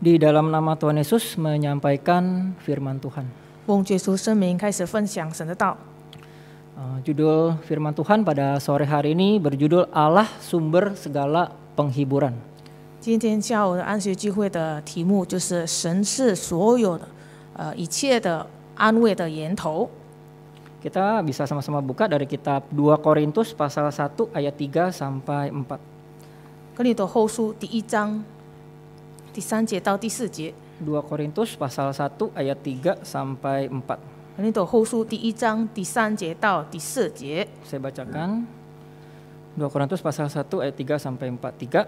di dalam nama Tuhan Yesus menyampaikan firman Tuhan. Uh, judul firman Tuhan pada sore hari ini berjudul Allah sumber segala penghiburan. Kita bisa sama-sama buka dari kitab 2 Korintus pasal 1 ayat 3 sampai 4. 第三节到第四节。2 Korintus pasal 1 ayat tiga sampai 4. Ini tuh khusus di ijang di san tao di se Saya bacakan 2 Korintus pasal 1 ayat 3 sampai 4. 3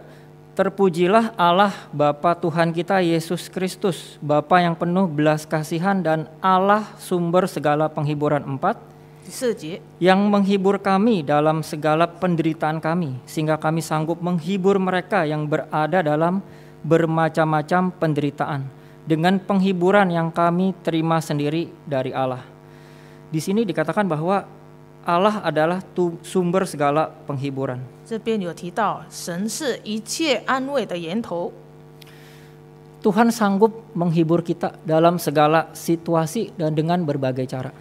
Terpujilah Allah Bapa Tuhan kita Yesus Kristus, Bapa yang penuh belas kasihan dan Allah sumber segala penghiburan empat, yang menghibur kami dalam segala penderitaan kami, sehingga kami sanggup menghibur mereka yang berada dalam bermacam-macam penderitaan dengan penghiburan yang kami terima sendiri dari Allah. Di sini dikatakan bahwa Allah adalah sumber segala penghiburan. Tuhan sanggup menghibur kita dalam segala situasi dan dengan berbagai cara.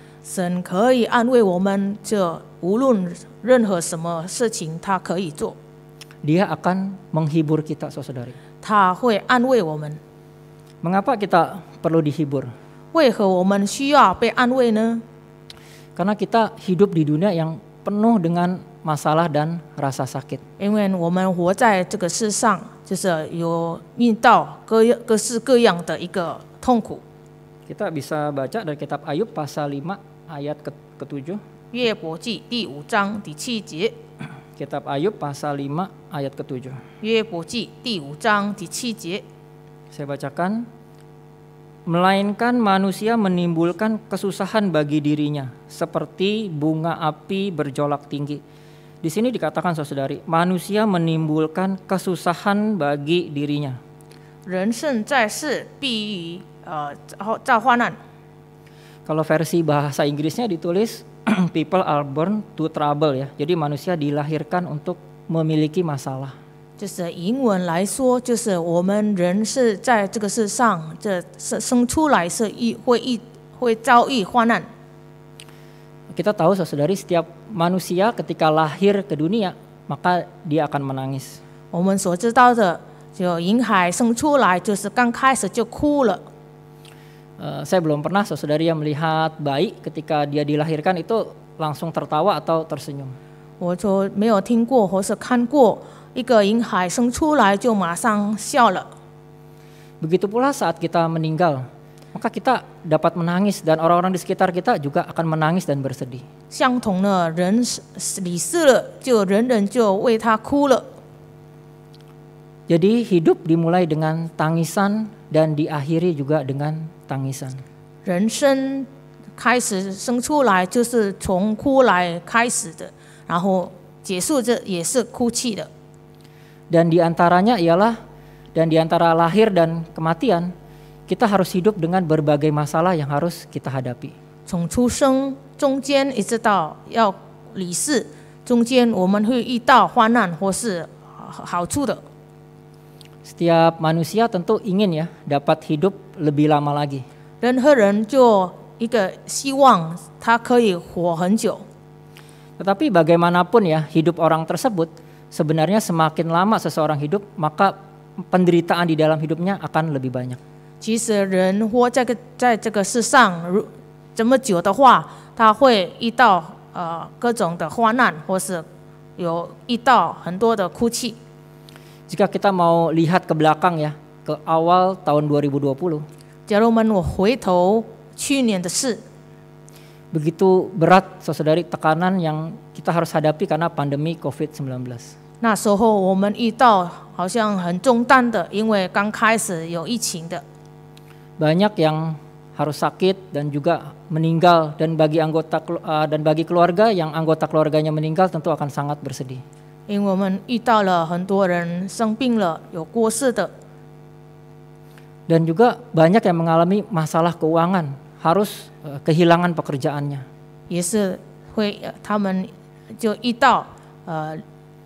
Dia akan menghibur kita, saudari. Mengapa kita perlu dihibur? Karena kita hidup di dunia yang penuh dengan masalah dan rasa sakit. kita bisa baca dari kitab Ayub pasal 5 ayat ke- 7 Kitab Ayub pasal 5 ayat ke-7. Saya bacakan. Melainkan manusia menimbulkan kesusahan bagi dirinya seperti bunga api berjolak tinggi. Di sini dikatakan saudari, manusia menimbulkan kesusahan bagi dirinya. Kalau versi bahasa Inggrisnya ditulis people are born to trouble ya. Jadi manusia dilahirkan untuk memiliki masalah. 就是英文来说，就是我们人是在这个世上，这生生出来是一会一会遭遇患难。Kita tahu saudari setiap manusia ketika lahir ke dunia maka dia akan menangis. Eh, saya belum pernah saudari yang melihat bayi ketika dia dilahirkan itu langsung tertawa atau tersenyum. Begitu pula saat kita meninggal, maka kita dapat menangis dan orang-orang di sekitar kita juga akan menangis dan bersedih. Jadi hidup dimulai dengan tangisan dan diakhiri juga dengan tangisan. di antaranya ialah dan antara lahir dan kematian kita harus hidup dengan berbagai masalah yang harus kita hadapi setiap manusia tentu ingin ya dapat hidup lebih lama lagi. Tetapi bagaimanapun ya hidup orang tersebut sebenarnya semakin lama seseorang hidup maka penderitaan di dalam hidupnya akan lebih banyak. 即使人活在个在这个世上如这么久的话，他会遇到呃各种的患难，或是有遇到很多的哭泣。jika kita mau lihat ke belakang ya, ke awal tahun 2020. Begitu berat saudari tekanan yang kita harus hadapi karena pandemi COVID-19. 那时候我们遇到好像很重担的，因为刚开始有疫情的。Banyak nah, kan yang harus sakit dan juga meninggal dan bagi anggota eh, dan bagi keluarga yang anggota keluarganya meninggal tentu akan sangat bersedih. 因为我们遇到了很多人生病了，有过世的。Dan juga banyak yang mengalami masalah keuangan, harus eh, kehilangan pekerjaannya. 也是会，他们就遇到呃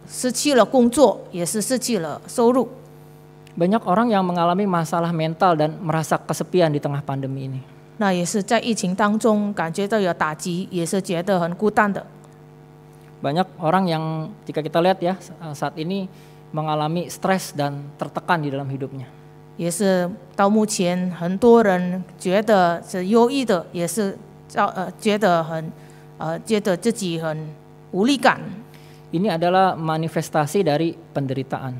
失去了工作，也是失去了收入。Banyak orang yang mengalami masalah mental dan merasa kesepian di tengah pandemi ini. 那也是在疫情当中感觉到有打击，也是觉得很孤单的。banyak orang yang jika kita lihat ya eh, saat ini mengalami stres dan tertekan di dalam hidupnya. Ini adalah manifestasi dari penderitaan.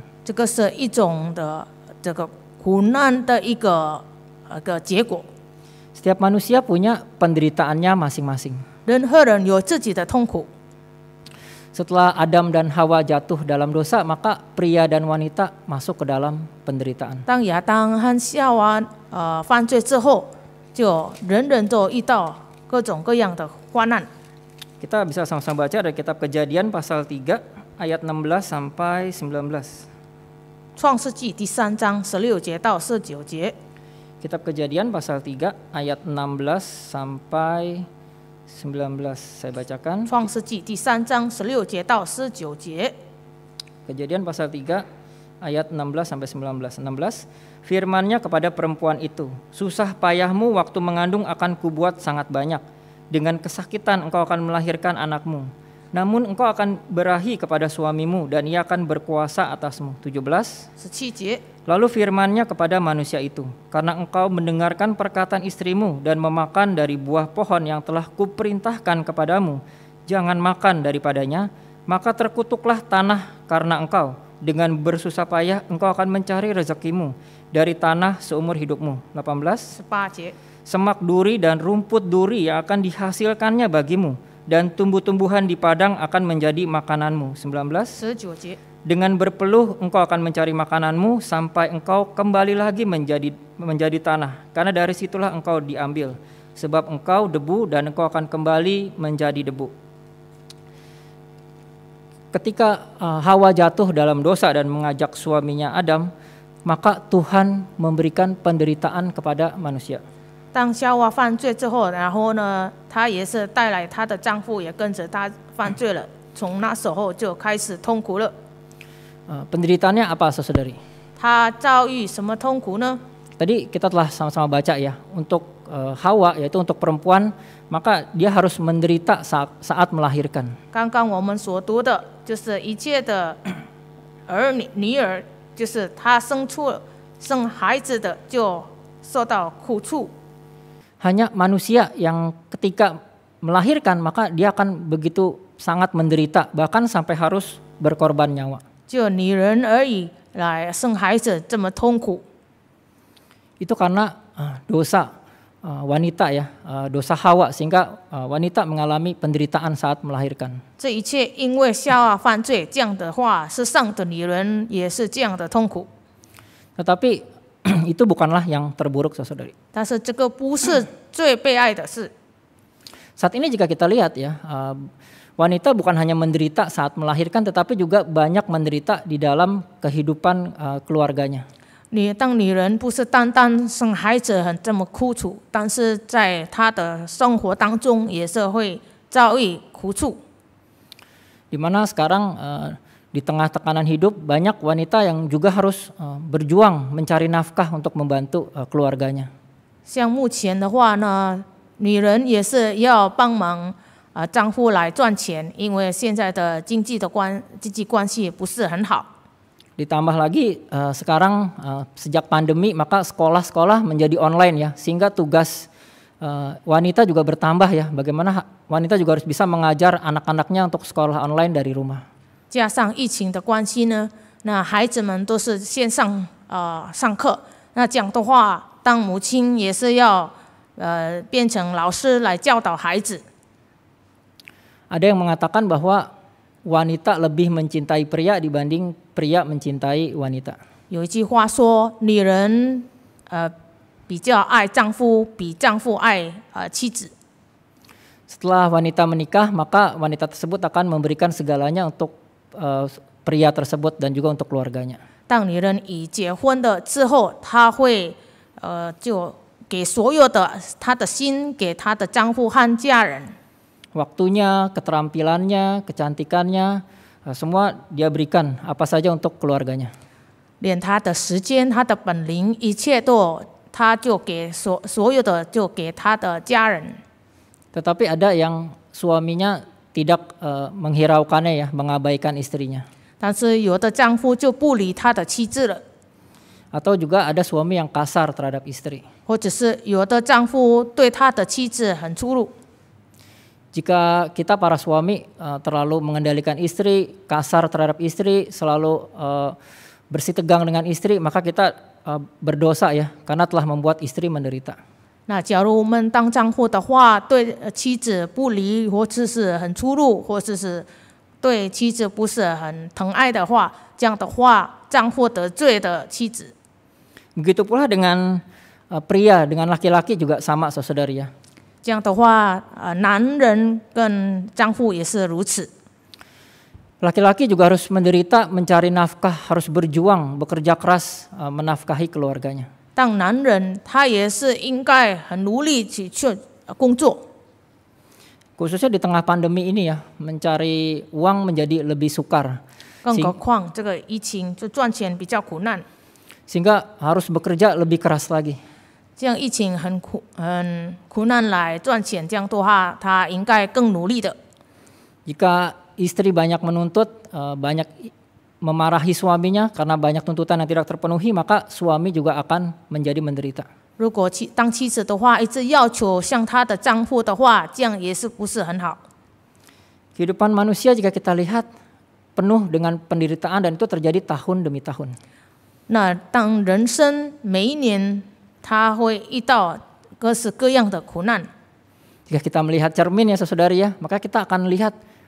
Setiap manusia punya penderitaannya masing-masing. Dan masing-masing. Setelah Adam dan Hawa jatuh dalam dosa, maka pria dan wanita masuk ke dalam penderitaan. de Kita bisa sama-sama baca dari kitab Kejadian pasal 3 ayat 16 sampai 19. Kitab Kejadian pasal 3 ayat 16 sampai 19 saya bacakan. di 章16节到19节. Kejadian pasal 3 ayat 16 sampai 19. 16 firman-Nya kepada perempuan itu, susah payahmu waktu mengandung akan kubuat sangat banyak. Dengan kesakitan engkau akan melahirkan anakmu namun engkau akan berahi kepada suamimu dan ia akan berkuasa atasmu. 17. Lalu firmannya kepada manusia itu, karena engkau mendengarkan perkataan istrimu dan memakan dari buah pohon yang telah kuperintahkan kepadamu, jangan makan daripadanya, maka terkutuklah tanah karena engkau. Dengan bersusah payah engkau akan mencari rezekimu dari tanah seumur hidupmu. 18. Semak duri dan rumput duri yang akan dihasilkannya bagimu dan tumbuh-tumbuhan di padang akan menjadi makananmu. 19. Dengan berpeluh engkau akan mencari makananmu sampai engkau kembali lagi menjadi menjadi tanah, karena dari situlah engkau diambil, sebab engkau debu dan engkau akan kembali menjadi debu. Ketika uh, Hawa jatuh dalam dosa dan mengajak suaminya Adam, maka Tuhan memberikan penderitaan kepada manusia. 当夏娃犯罪之后，然后呢，她也是带来她的丈夫也跟着她犯罪了。从那时候就开始痛苦了。p e n d e r i t a n y a apa saudari? 他遭遇什么痛苦呢？Tadi kita telah sama-sama baca ya untuk Hawa, yaitu untuk perempuan, maka dia harus menderita saat melahirkan。刚刚我们所读的就是一切的儿女女儿，就是她生出生孩子的就受到苦处。hanya manusia yang ketika melahirkan maka dia akan begitu sangat menderita bahkan sampai harus berkorban nyawa. Itu karena ah, dosa ah, wanita ya, ah, dosa Hawa sehingga wanita mengalami penderitaan saat melahirkan. Tetapi itu bukanlah yang terburuk saudari. Saat ini jika kita lihat ya, uh, wanita bukan hanya menderita saat melahirkan tetapi juga banyak menderita di dalam kehidupan uh, keluarganya. mana sekarang uh, di tengah tekanan hidup banyak wanita yang juga harus eh, berjuang mencari nafkah untuk membantu eh, keluarganya. 像目前的话呢，女人也是要帮忙啊、呃、丈夫来赚钱，因为现在的经济的关经济关系不是很好。Ditambah lagi eh, sekarang sejak pandemi maka sekolah-sekolah menjadi online ya sehingga tugas wanita juga bertambah ya bagaimana wanita juga harus bisa mengajar anak-anaknya untuk sekolah online dari rumah. 加上疫情的关系呢，那孩子们都是线上啊上课，那讲的话，当母亲也是要呃变成老师来教导孩子。Ada yang mengatakan bahwa wanita lebih mencintai pria dibanding pria mencintai wanita。有一句话说，女人呃比较爱丈夫，比丈夫爱妻子。Setelah wanita menikah, maka wanita tersebut akan memberikan segalanya untuk Eh, pria tersebut dan juga untuk keluarganya. 当女人已结婚的之后，她会呃就给所有的她的心给她的丈夫和家人。Waktunya, keterampilannya, kecantikannya, eh, semua dia berikan apa saja untuk keluarganya. 连她的时间、她的本领，一切都她就给所所有的就给她的家人。Tetapi ada yang suaminya tidak uh, menghiraukannya ya, mengabaikan istrinya. Atau juga ada suami yang kasar terhadap istri. Jika kita para suami uh, terlalu mengendalikan istri, kasar terhadap istri, selalu uh, bersitegang dengan istri, maka kita uh, berdosa ya, karena telah membuat istri menderita. 那假如我们当丈夫的话，对妻子不离，或者是很粗鲁，或者是对妻子不是很疼爱的话，这样的话，丈夫得罪的妻子。Begitu pula dengan uh, pria, dengan laki-laki juga sama, saudari ya 这样的话呃男人跟丈夫也是如此 laki laki juga harus menderita, mencari nafkah, harus berjuang, bekerja keras, uh, menafkahi keluarganya. 但男人他也是应该很努力去去工作。Khususnya di tengah pandemi ini ya, mencari uang menjadi lebih sukar. harus bekerja lebih keras lagi. istri banyak menuntut, eh, banyak memarahi suaminya karena banyak tuntutan yang tidak terpenuhi, maka suami juga akan menjadi menderita. 如果妻当妻子的话，一直要求像她的丈夫的话，这样也是不是很好。Kehidupan manusia jika kita lihat penuh dengan penderitaan dan itu terjadi tahun demi tahun. 那当人生每一年，他会遇到各式各样的苦难。Jika kita melihat cermin ya saudari ya, maka kita akan lihat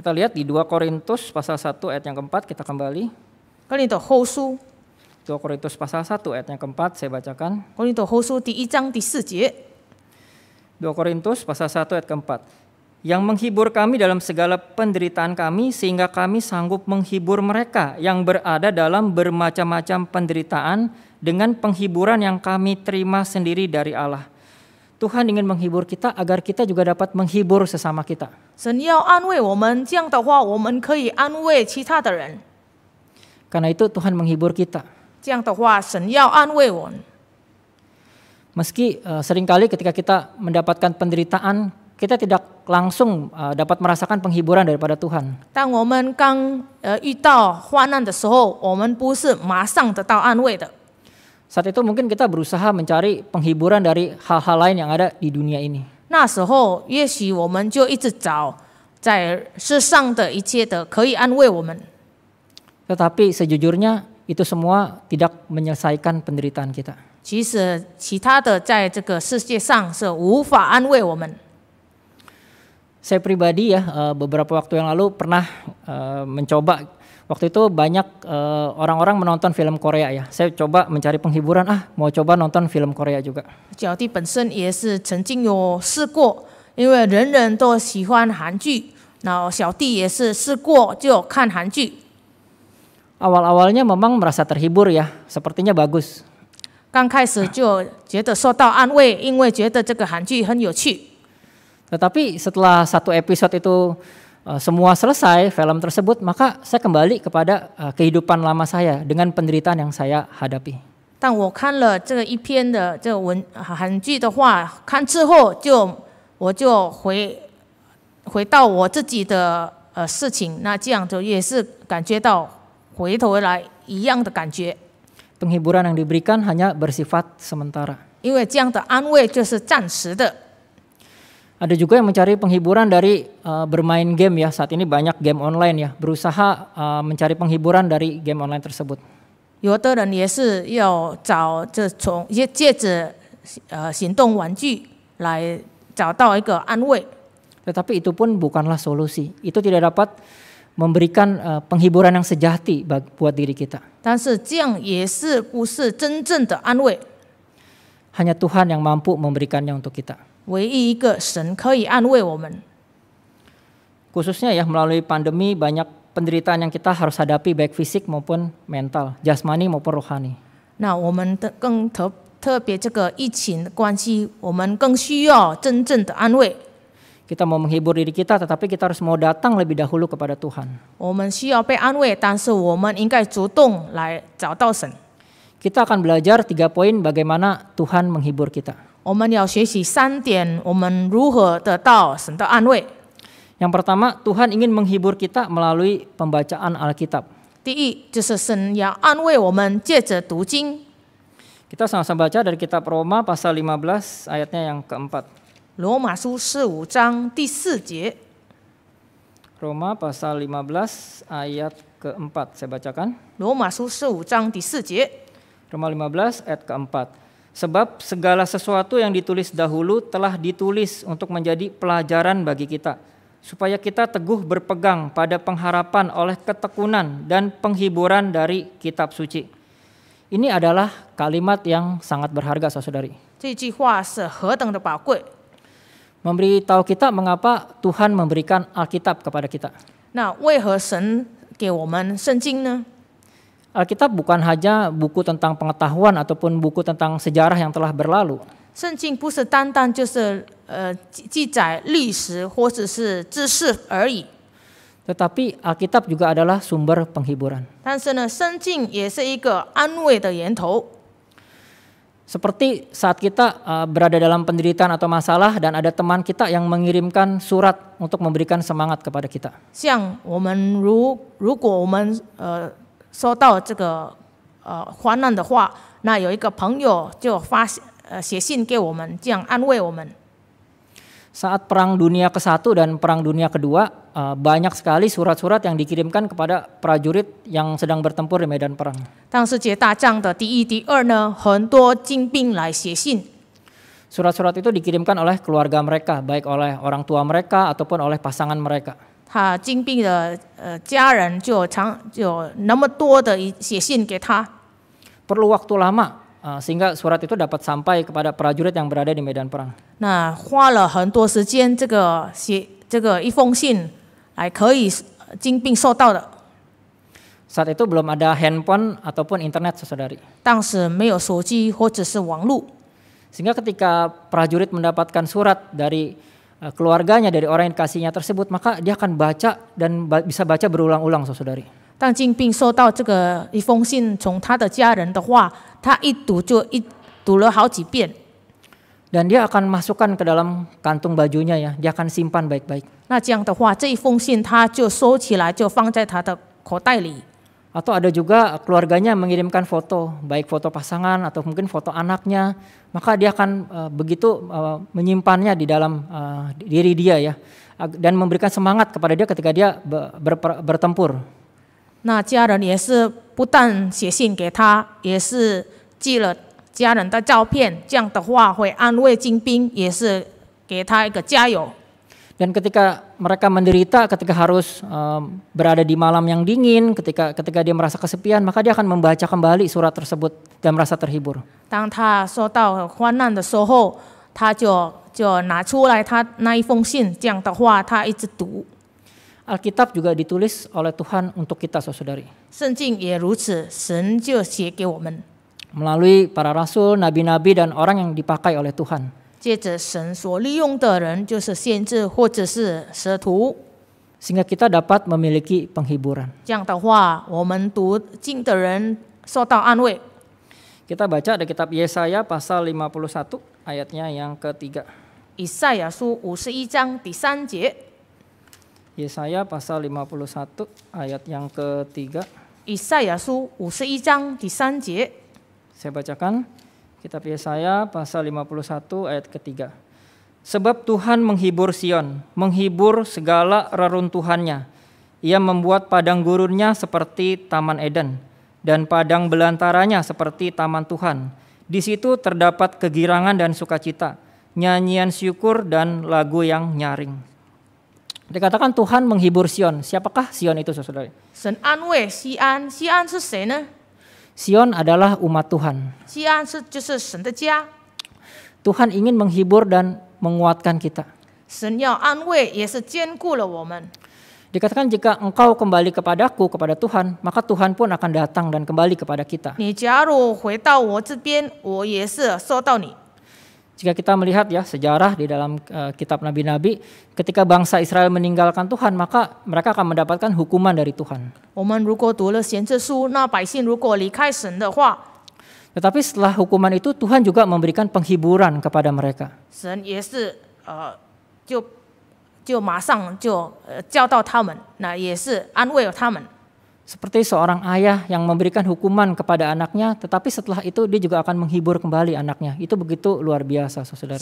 Kita lihat di 2 Korintus pasal 1 ayat yang keempat kita kembali. itu Hosu. 2 Korintus pasal 1 ayat yang keempat saya bacakan. itu Hosu di 1 di 4 2 Korintus pasal 1 ayat keempat. Yang menghibur kami dalam segala penderitaan kami sehingga kami sanggup menghibur mereka yang berada dalam bermacam-macam penderitaan dengan penghiburan yang kami terima sendiri dari Allah Tuhan ingin menghibur kita agar kita juga dapat menghibur sesama kita. Karena itu Tuhan menghibur kita. Meski uh, eh, seringkali ketika kita mendapatkan penderitaan, kita tidak langsung uh, dapat merasakan penghiburan daripada Tuhan. Saat itu mungkin kita berusaha mencari penghiburan dari hal-hal lain yang ada di dunia ini. Tetapi sejujurnya itu semua tidak menyelesaikan penderitaan kita. Saya pribadi ya eh, beberapa waktu yang lalu pernah eh, mencoba waktu itu banyak orang eh, orang-orang menonton film Korea ya. Saya coba mencari penghiburan, ah mau coba nonton film Korea juga. awal awalnya memang merasa terhibur ya, sepertinya bagus. Tetapi setelah satu episode itu Eh, semua selesai film tersebut, maka saya kembali kepada eh, kehidupan lama saya dengan penderitaan yang saya hadapi. 但我看了这一篇的这文韩剧的话，看之后就我就回回到我自己的呃事情，那这样就也是感觉到回头来一样的感觉。Penghiburan yang diberikan hanya bersifat sementara. Ada juga yang mencari penghiburan dari uh, bermain game ya. Saat ini banyak game online ya. Berusaha uh, mencari penghiburan dari game online tersebut. Eh, Tetapi itu pun bukanlah solusi. Itu tidak dapat memberikan uh, penghiburan yang sejati bagi, buat diri kita. Hanya Tuhan yang mampu memberikannya untuk kita. 唯一一个神可以安慰我们。Khususnya ya melalui pandemi banyak penderitaan yang kita harus hadapi baik fisik maupun mental, jasmani maupun rohani. Nah, kita mau menghibur diri kita, tetapi kita harus mau datang lebih dahulu kepada Tuhan. Kita akan belajar tiga poin bagaimana Tuhan menghibur kita. 我们要学习三点，我们如何得到神的安慰。Yang pertama, Tuhan ingin menghibur kita melalui pembacaan Alkitab. 第一，就是神要安慰我们，借着读经。Kita sama-sama baca dari kitab Roma pasal 15 ayatnya yang keempat. 罗马书十五章第四节。Roma pasal 15 ayat keempat saya bacakan. 罗马书十五章第四节。Roma 15 ayat keempat. Sebab segala sesuatu yang ditulis dahulu telah ditulis untuk menjadi pelajaran bagi kita, supaya kita teguh berpegang pada pengharapan oleh ketekunan dan penghiburan dari kitab suci. Ini adalah kalimat yang sangat berharga, saudari. Memberitahu kita mengapa Tuhan memberikan Alkitab kepada kita. Nah, Alkitab eh, bukan hanya buku tentang pengetahuan ataupun buku tentang sejarah yang telah berlalu. tetapi Alkitab eh, juga adalah sumber penghiburan. Seperti saat kita eh, berada dalam penderitaan atau masalah dan ada teman kita yang mengirimkan surat untuk memberikan semangat kepada kita. 像我们如如果我们呃收到这个呃患难的话，那有一个朋友就发呃写信给我们，这样安慰我们。Saat Perang Dunia ke-1 dan Perang Dunia ke-2, banyak sekali surat-surat yang dikirimkan kepada prajurit yang sedang bertempur di medan perang. surat surat itu dikirimkan oleh keluarga mereka, baik oleh orang tua mereka ataupun oleh pasangan mereka. 他金币的呃家人就常有那么多的写信给他。Perlu waktu lama uh, sehingga surat itu dapat sampai kepada prajurit yang berada di medan perang. saat itu belum ada handphone ataupun internet, saudari. 当时没有手机或者是网络。Sehingga ketika prajurit mendapatkan surat dari Eh, keluarganya dari orang yang kasihnya tersebut maka dia akan baca dan bisa baca berulang-ulang saudari. Tang dan dia akan masukkan ke dalam kantung bajunya ya, dia akan simpan baik-baik. 那这样的话，这一封信他就收起来，就放在他的口袋里。atau ada juga keluarganya mengirimkan foto, baik foto pasangan atau mungkin foto anaknya, maka dia akan eh, begitu eh, menyimpannya di dalam eh, diri dia ya, dan memberikan semangat kepada dia ketika dia ber, ber, bertempur. 那家人也是不但写信给他，也是寄了家人的照片，这样的话会安慰金兵，也是给他一个加油。dan ketika mereka menderita, ketika harus um, berada di malam yang dingin, ketika ketika dia merasa kesepian, maka dia akan membaca kembali surat tersebut dan merasa terhibur. Alkitab juga ditulis oleh Tuhan untuk kita, saudari. melalui para rasul, nabi-nabi dan orang yang dipakai oleh Tuhan. 借着神所利用的人，就是先知或者是使徒。sehingga kita dapat memiliki penghiburan. Kita baca dari kitab Yesaya pasal 51 ayatnya yang ketiga. Yesaya Yesaya pasal 51 ayat yang ketiga. Yesaya Saya bacakan. Kitab Yesaya pasal 51 ayat ketiga. Sebab Tuhan menghibur Sion, menghibur segala reruntuhannya. Ia membuat padang gurunnya seperti taman Eden, dan padang belantaranya seperti taman Tuhan. Di situ terdapat kegirangan dan sukacita, nyanyian syukur dan lagu yang nyaring. Dikatakan Tuhan menghibur Sion. Siapakah Sion itu, saudara? Sen anwe sesena. Sion adalah umat Tuhan. Tuhan ingin menghibur dan menguatkan kita. Dikatakan jika engkau kembali kepadaku, kepada Tuhan, maka Tuhan pun akan datang dan kembali kepada kita. Jika kita melihat ya sejarah di dalam uh, kitab nabi-nabi, ketika bangsa Israel meninggalkan Tuhan, maka mereka akan mendapatkan hukuman dari Tuhan. Tetapi setelah hukuman itu Tuhan juga memberikan penghiburan kepada mereka seperti seorang ayah yang memberikan hukuman kepada anaknya, tetapi setelah itu dia juga akan menghibur kembali anaknya. Itu begitu luar biasa, saudara.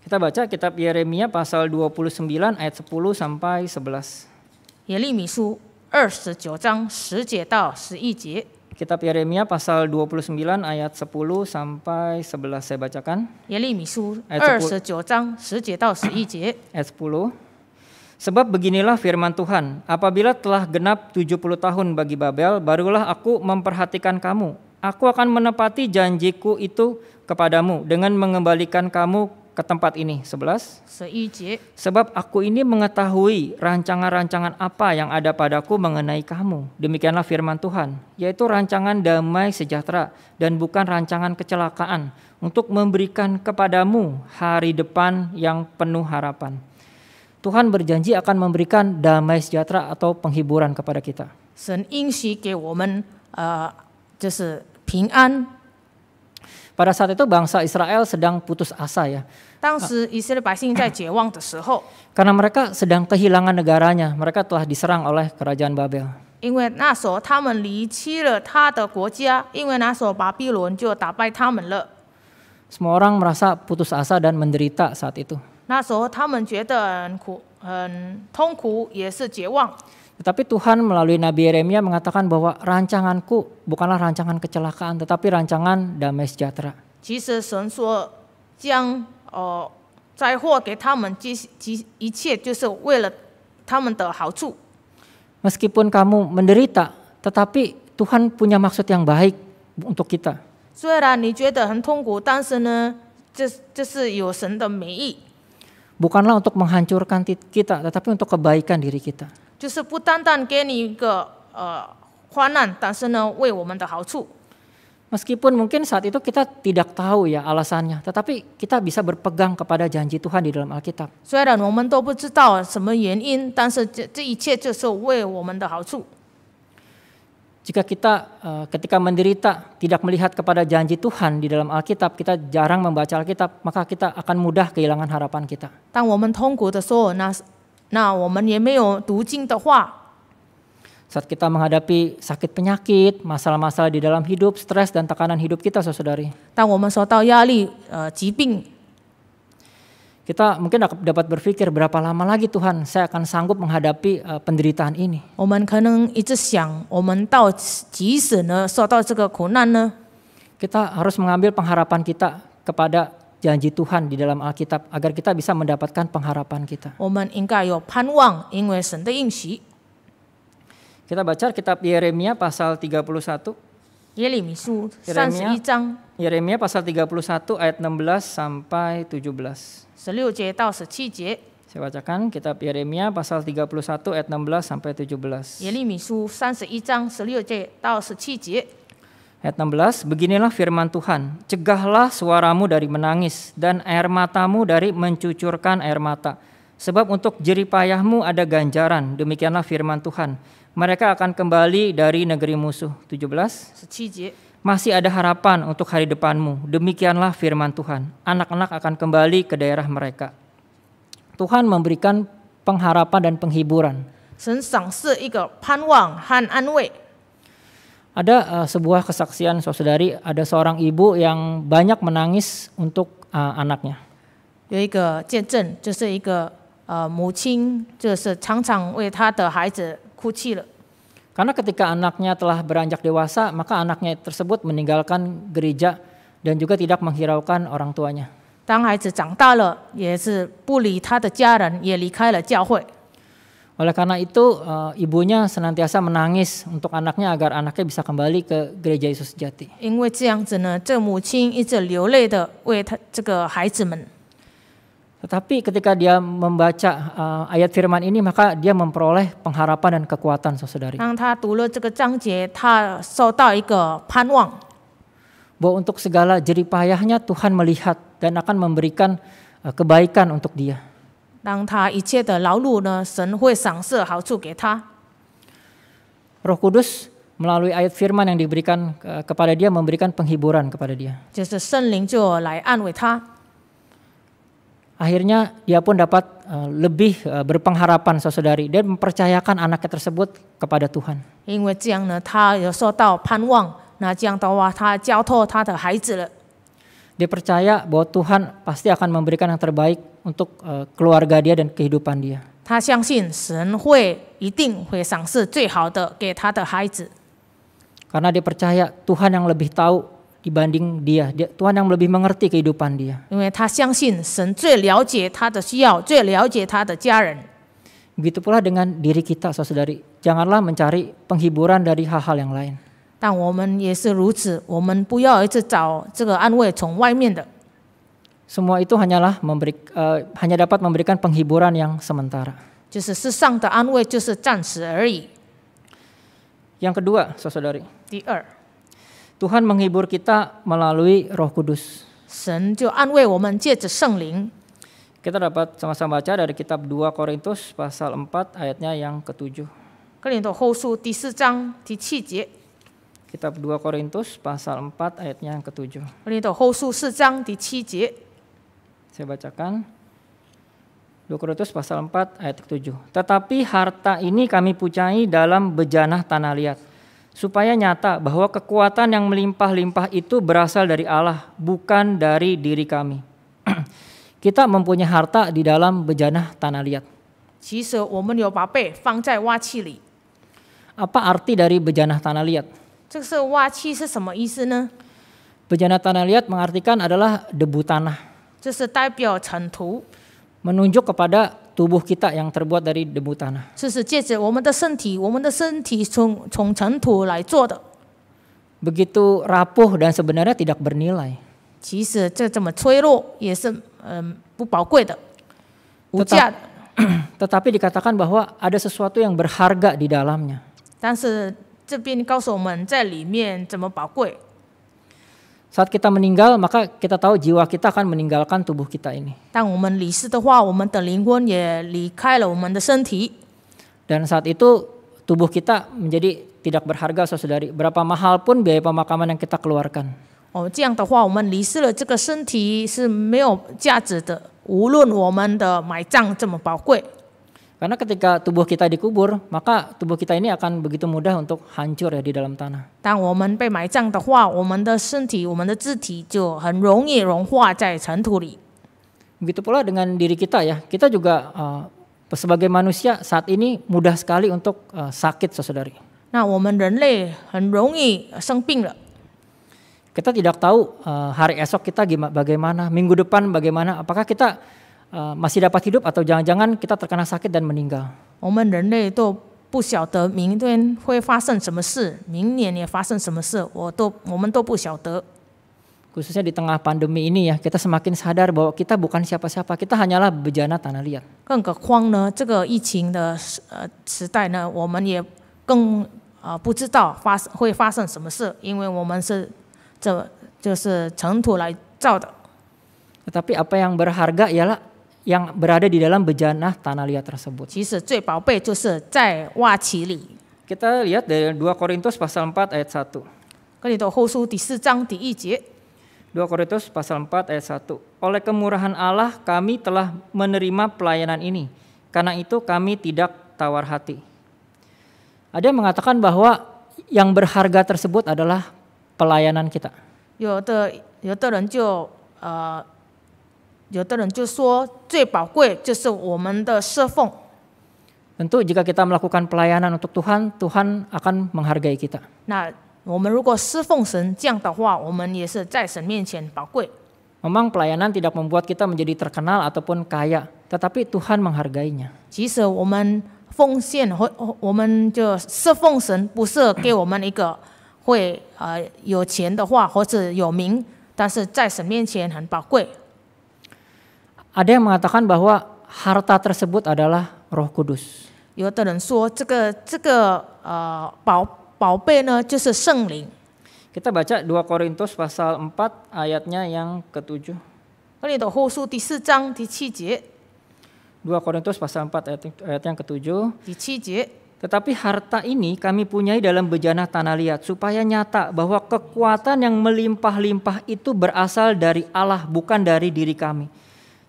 Kita baca kitab Yeremia pasal 29 ayat 10 sampai 11. 11 Kitab Yeremia pasal 29 ayat 10 sampai 11 saya bacakan. Yeremia 29 10 11 Ayat 10. Sebab beginilah firman Tuhan, apabila telah genap 70 tahun bagi Babel, barulah aku memperhatikan kamu. Aku akan menepati janjiku itu kepadamu dengan mengembalikan kamu ke tempat ini. Sebelas. Sebab aku ini mengetahui rancangan-rancangan apa yang ada padaku mengenai kamu. Demikianlah firman Tuhan, yaitu rancangan damai sejahtera dan bukan rancangan kecelakaan untuk memberikan kepadamu hari depan yang penuh harapan. Tuhan berjanji akan memberikan damai sejahtera atau penghiburan kepada kita. Uh, Pada saat itu bangsa Israel sedang putus asa ya. 当时以色列百姓在绝望的时候，karena mereka sedang kehilangan negaranya, mereka telah diserang oleh kerajaan Babel. 因为那时候他们离弃了他的国家，因为那时候巴比伦就打败他们了。Semua orang merasa putus asa dan menderita saat itu. 那时候他们觉得很苦、很痛苦，也是绝望。Tetapi Tuhan melalui Nabi Yeremia mengatakan bahwa rancanganku bukanlah rancangan kecelakaan, tetapi rancangan damai sejahtera. 其实神说将哦，灾祸给他们及及一切，就是为了他们的好处。Meskipun kamu menderita, tetapi Tuhan punya maksud yang baik untuk kita. 虽然你觉得很痛苦，但是呢，这这是有神的美意。Bukanlah untuk menghancurkan kita, tetapi untuk kebaikan diri kita。就是不单单给你一个呃，患难，但是呢，为我们的好处。Meskipun mungkin saat itu kita tidak tahu ya alasannya, tetapi kita bisa berpegang kepada janji Tuhan di dalam Alkitab. Jika kita eh, ketika menderita tidak melihat kepada janji Tuhan di dalam Alkitab, kita jarang membaca Alkitab, maka kita akan mudah kehilangan harapan kita. 当我们痛苦的时候，那那我们也没有读经的话，saat kita menghadapi sakit penyakit, masalah-masalah di dalam hidup, stres dan tekanan hidup kita, saudari. Ya, eh, kita mungkin dapat berpikir berapa lama lagi Tuhan saya akan sanggup menghadapi eh, penderitaan ini. Kita harus mengambil pengharapan kita kepada janji Tuhan di dalam Alkitab agar kita bisa mendapatkan pengharapan kita. 我们应该有盼望，因为神的应许。kita baca kitab Yeremia pasal 31. Yeremia Yeremia pasal 31 ayat 16 sampai 17. 16 17. Saya bacakan kitab Yeremia pasal 31 ayat 16 sampai 17. Yeremia 31 Ayat 16, beginilah firman Tuhan, cegahlah suaramu dari menangis dan air matamu dari mencucurkan air mata. Sebab untuk jeripayahmu ada ganjaran, demikianlah firman Tuhan mereka akan kembali dari negeri musuh. 17. Masih ada harapan untuk hari depanmu. Demikianlah firman Tuhan. Anak-anak akan kembali ke daerah mereka. Tuhan memberikan pengharapan dan penghiburan. Ada uh, sebuah kesaksian saudari, ada seorang ibu yang banyak menangis untuk uh, anaknya kecil. Karena ketika anaknya telah beranjak dewasa, maka anaknya tersebut meninggalkan gereja dan juga tidak menghiraukan orang tuanya. Oleh karena itu, uh, ibunya senantiasa menangis untuk anaknya agar anaknya bisa kembali ke gereja Yesus sejati. Tetapi ketika dia membaca uh, ayat firman ini maka dia memperoleh pengharapan dan kekuatan saudari. Bahwa untuk segala payahnya Tuhan melihat dan akan memberikan uh, kebaikan untuk dia. Roh Kudus melalui ayat firman yang diberikan eh, kepada dia memberikan penghiburan kepada dia. 就是圣灵就来安慰他。akhirnya dia pun dapat eh, lebih eh, berpengharapan saudari dan mempercayakan anaknya tersebut kepada Tuhan. Dia percaya bahwa Tuhan pasti akan memberikan yang terbaik untuk eh, keluarga dia dan kehidupan dia. Karena dia percaya Tuhan yang lebih tahu dibanding dia. dia Tuhan yang lebih mengerti kehidupan dia. Begitu pula dengan diri kita, saudari. Janganlah mencari penghiburan dari hal-hal yang lain. Semua itu hanyalah memberi, uh, hanya dapat memberikan penghiburan yang sementara. Yang kedua, saudari. Tuhan menghibur kita melalui Roh Kudus. 神就安慰我们，借着圣灵。Kita dapat sama-sama baca dari kitab 2 Korintus pasal 4 ayatnya yang ketujuh. Kitab 2 Korintus pasal 4 ayatnya yang ketujuh. Saya bacakan. 2 Korintus pasal 4 ayat 7. Tetapi harta ini kami pujai dalam bejana tanah liat supaya nyata bahwa kekuatan yang melimpah-limpah itu berasal dari Allah, bukan dari diri kami. Kita mempunyai harta di dalam bejana tanah liat. Apa arti dari bejana tanah liat? Bejana tanah liat mengartikan adalah debu tanah. Menunjuk kepada tubuh kita yang terbuat dari debu tanah. 是指借着我们的身体，我们的身体从从尘土来做的。Begitu rapuh dan sebenarnya tidak bernilai. 其实这这么脆弱也是嗯不宝贵的，无价的。Tetapi dikatakan bahwa ada sesuatu yang berharga di dalamnya. 但是这边告诉我们在里面怎么宝贵。saat kita meninggal, maka kita tahu jiwa kita akan meninggalkan tubuh kita ini. Dan saat itu tubuh kita menjadi tidak berharga saudari. Berapa mahal pun biaya pemakaman yang kita keluarkan. Oh, 这样的话，我们离世了，这个身体是没有价值的。无论我们的埋葬这么宝贵。karena ketika tubuh kita dikubur, maka tubuh kita ini akan begitu mudah untuk hancur ya di dalam tanah. 当我们被埋葬的话，我们的身体、我们的肢体就很容易融化在尘土里。Begitu pula dengan diri kita ya. Kita juga uh, sebagai manusia saat ini mudah sekali untuk uh, sakit, saudari. Nah, kita tidak tahu uh, hari esok kita bagaimana, minggu depan bagaimana. Apakah kita Eh, masih dapat hidup atau jangan-jangan kita terkena sakit dan meninggal. 我们人类都不晓得明天会发生什么事，明年也发生什么事，我都我们都不晓得。Khususnya di tengah pandemi ini ya, kita semakin sadar bahwa kita bukan siapa-siapa, kita hanyalah bejana tanah liat. Tetapi apa yang berharga ialah yang berada di dalam bejana tanah liat tersebut. Kita lihat dari 2 Korintus pasal 4 ayat 1. 2 Korintus pasal 4 ayat 1. Oleh kemurahan Allah kami telah menerima pelayanan ini. Karena itu kami tidak tawar hati. Ada yang mengatakan bahwa yang berharga tersebut adalah pelayanan kita. 有的人就说，最宝贵就是我们的侍奉。没错，如果 kita melakukan pelayanan untuk Tuhan, Tuhan akan menghargai kita. 那我们如果侍奉神这样的话，我们也是在神面前宝贵。Memang pelayanan tidak membuat kita menjadi terkenal ataupun kaya, tetapi Tuhan menghargainya. j i 我们奉献或我们就侍奉神，不是给我们一个会呃有钱的话或者有名，但是在神面前很宝贵。Ada yang mengatakan bahwa harta tersebut adalah Roh Kudus. Kita baca 2 Korintus pasal 4 ayatnya yang ke-7. 2 Korintus pasal 4 ayat, ayat yang ke-7. Tetapi harta ini kami punyai dalam bejana tanah liat supaya nyata bahwa kekuatan yang melimpah-limpah itu berasal dari Allah bukan dari diri kami.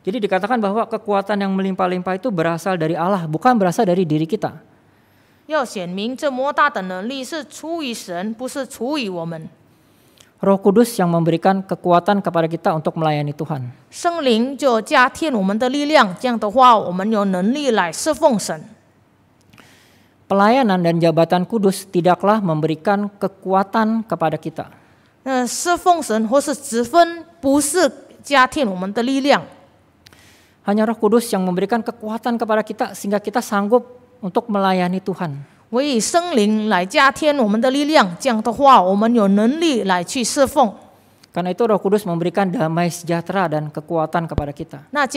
Jadi dikatakan bahwa kekuatan yang melimpah-limpah itu berasal dari Allah, bukan berasal dari diri kita. Roh Kudus yang memberikan kekuatan kepada kita untuk melayani Tuhan. Pelayanan dan jabatan kudus tidaklah memberikan kekuatan kepada kita. 那侍奉神或是职分不是加添我们的力量。hanya Roh Kudus yang memberikan kekuatan kepada kita sehingga kita sanggup untuk melayani Tuhan. Karena itu Roh Kudus memberikan damai sejahtera dan kekuatan kepada kita. Nah,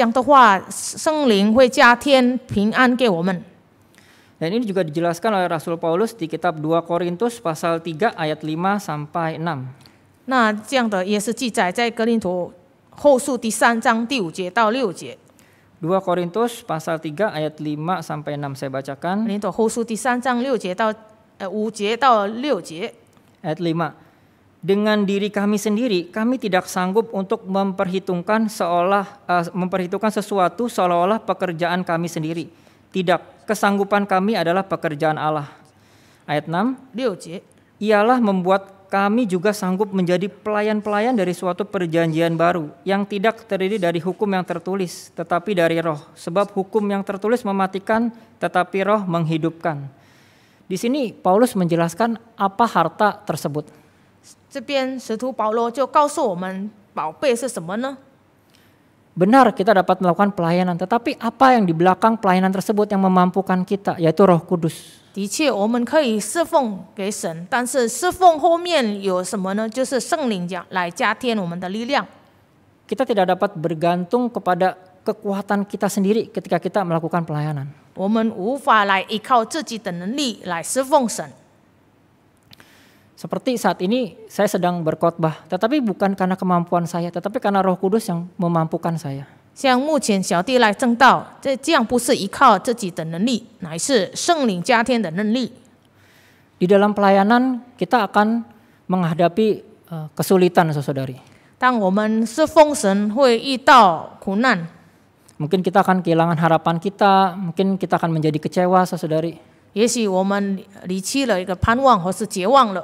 ini juga dijelaskan oleh Rasul Paulus di kitab 2 Korintus pasal 3 ayat 5 sampai 6. Nah, 这样的也是记载在哥林多后书第三章第五节到六节。2 Korintus pasal 3 ayat 5 sampai 6 saya bacakan. 林佐后书第三章六节到呃五节到六节。Ayat eh, 5. Dengan diri kami sendiri kami tidak sanggup untuk memperhitungkan seolah uh, memperhitungkan sesuatu seolah-olah pekerjaan kami sendiri. Tidak, kesanggupan kami adalah pekerjaan Allah. Ayat 6. Ialah membuat kami juga sanggup menjadi pelayan-pelayan dari suatu perjanjian baru yang tidak terdiri dari hukum yang tertulis, tetapi dari roh. Sebab hukum yang tertulis mematikan, tetapi roh menghidupkan. Di sini Paulus menjelaskan apa harta tersebut. Benar kita dapat melakukan pelayanan, tetapi apa yang di belakang pelayanan tersebut yang memampukan kita, yaitu Roh Kudus. 的确，我们可以侍奉给神，但是侍奉后面有什么呢？就是圣灵加来加添我们的力量。Kita tidak dapat bergantung kepada kekuatan kita sendiri ketika kita melakukan pelayanan. 我们无法来依靠自己的能力来侍奉神。Seperti saat ini saya sedang berkhotbah, tetapi bukan karena kemampuan saya, tetapi karena Roh Kudus yang memampukan saya. 像目前小弟来正道，这这样不是依靠自己的能力，乃是圣灵加添的能力。Di dalam pelayanan kita akan menghadapi eh, kesulitan, saudari. 当我们是奉神，会遇到苦难。Mungkin kita akan kehilangan harapan kita, mungkin kita akan menjadi kecewa, saudari. kita 也许我们离弃了一个盼望，或是绝望了。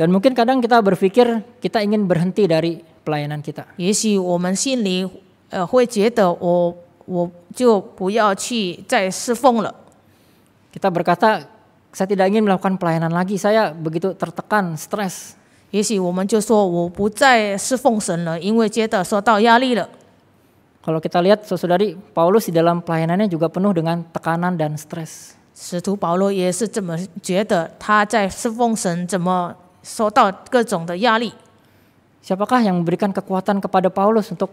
Dan mungkin kadang kita berpikir kita ingin berhenti dari pelayanan kita. 也许我们心里呃，会觉得我我就不要去再侍奉了。Kita berkata, saya tidak ingin melakukan pelayanan lagi. Saya begitu tertekan, stres. 也许我们就说我不再侍奉神了，因为觉得受到压力了。Kalau kita lihat saudari Paulus di dalam pelayanannya juga penuh dengan tekanan dan stres. 使徒保罗也是这么觉得，他在侍奉神怎么受到各种的压力。Siapakah yang memberikan kekuatan kepada Paulus untuk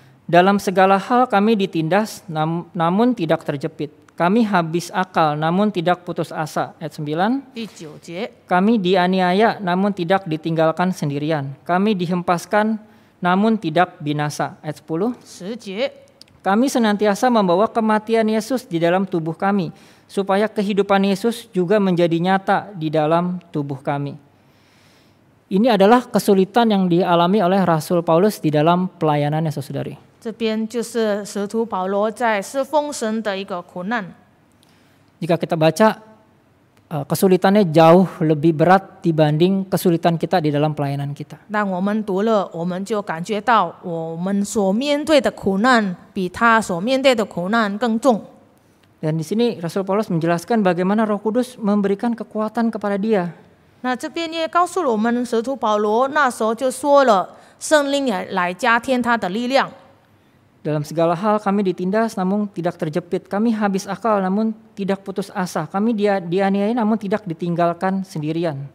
Dalam segala hal kami ditindas nam, namun tidak terjepit. Kami habis akal namun tidak putus asa. Ayat 9. Kami dianiaya namun tidak ditinggalkan sendirian. Kami dihempaskan namun tidak binasa. Ayat 10. Kami senantiasa membawa kematian Yesus di dalam tubuh kami, supaya kehidupan Yesus juga menjadi nyata di dalam tubuh kami. Ini adalah kesulitan yang dialami oleh Rasul Paulus di dalam pelayanannya, saudari. 这边就是使徒保罗在侍奉神的一个苦难。Jika kita baca eh, kesulitannya jauh lebih berat dibanding kesulitan kita di dalam pelayanan kita. Dan Dan di sini Rasul Paulus menjelaskan bagaimana Roh Kudus memberikan kekuatan kepada dia. 那这边也告诉了我们，使徒保罗那时候就说了，圣灵也来加添他的力量。dalam segala hal kami ditindas namun tidak terjepit, kami habis akal namun tidak putus asa, kami dia dianiaya namun tidak ditinggalkan sendirian.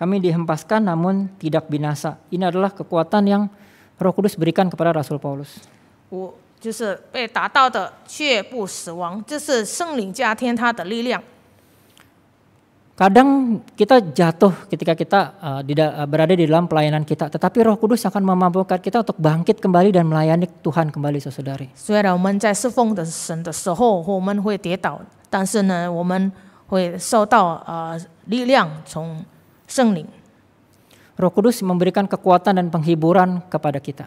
Kami dihempaskan namun tidak binasa. Ini adalah kekuatan yang Roh Kudus berikan kepada Rasul Paulus. 就是被达到的却不死亡，这是圣灵加添他的力量。Kadang kita jatuh ketika kita uh, uh, berada di dalam pelayanan kita, tetapi Roh Kudus akan memampukan kita untuk bangkit kembali dan melayani Tuhan kembali, saudari. Roh Kudus memberikan kekuatan dan penghiburan kepada kita.